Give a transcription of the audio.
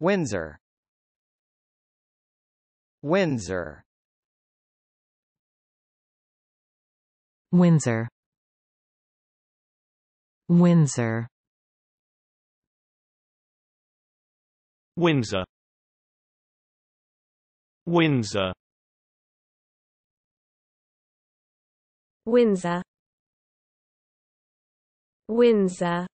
Windsor Windsor Windsor Windsor Windsor Windsor Windsor Windsor